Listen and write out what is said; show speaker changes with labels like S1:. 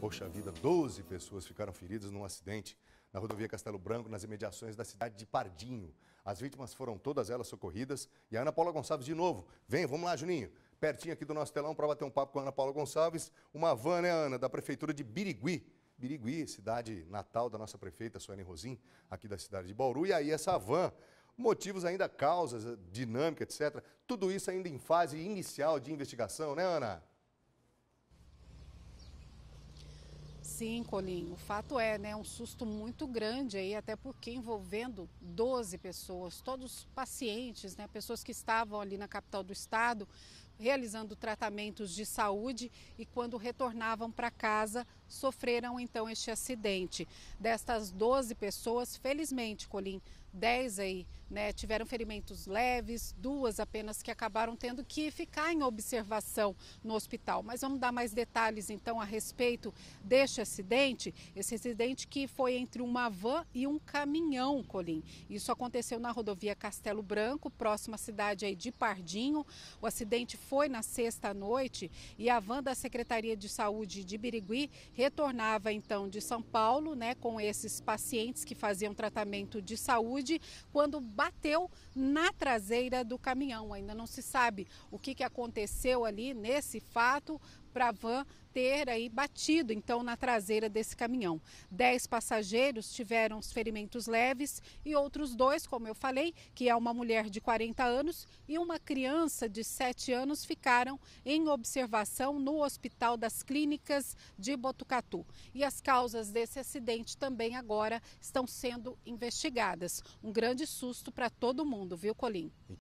S1: Poxa vida, 12 pessoas ficaram feridas num acidente na rodovia Castelo Branco, nas imediações da cidade de Pardinho. As vítimas foram todas elas socorridas. E a Ana Paula Gonçalves de novo. Vem, vamos lá, Juninho. Pertinho aqui do nosso telão para bater um papo com a Ana Paula Gonçalves. Uma van, né, Ana, da prefeitura de Birigui. Birigui, cidade natal da nossa prefeita, Suane Rosim, aqui da cidade de Bauru. E aí essa van motivos ainda, causas, dinâmica, etc. Tudo isso ainda em fase inicial de investigação, né, Ana?
S2: Sim, Colin. O fato é, né, um susto muito grande aí, até porque envolvendo 12 pessoas, todos pacientes, né, pessoas que estavam ali na capital do estado realizando tratamentos de saúde e quando retornavam para casa sofreram então este acidente. Destas 12 pessoas, felizmente, Colin, 10 aí, né, tiveram ferimentos leves, duas apenas que acabaram tendo que ficar em observação no hospital. Mas vamos dar mais detalhes então a respeito deste acidente, esse acidente que foi entre uma van e um caminhão, Colim. Isso aconteceu na rodovia Castelo Branco, próxima à cidade aí de Pardinho. O acidente foi na sexta noite e a van da Secretaria de Saúde de Birigui retornava então de São Paulo, né, com esses pacientes que faziam tratamento de saúde, quando bateu na traseira do caminhão. Ainda não se sabe o que, que aconteceu ali nesse fato, para a van ter aí batido então na traseira desse caminhão. Dez passageiros tiveram os ferimentos leves e outros dois, como eu falei, que é uma mulher de 40 anos e uma criança de 7 anos, ficaram em observação no Hospital das Clínicas de Botucatu. E as causas desse acidente também agora estão sendo investigadas. Um grande susto para todo mundo, viu, Colim?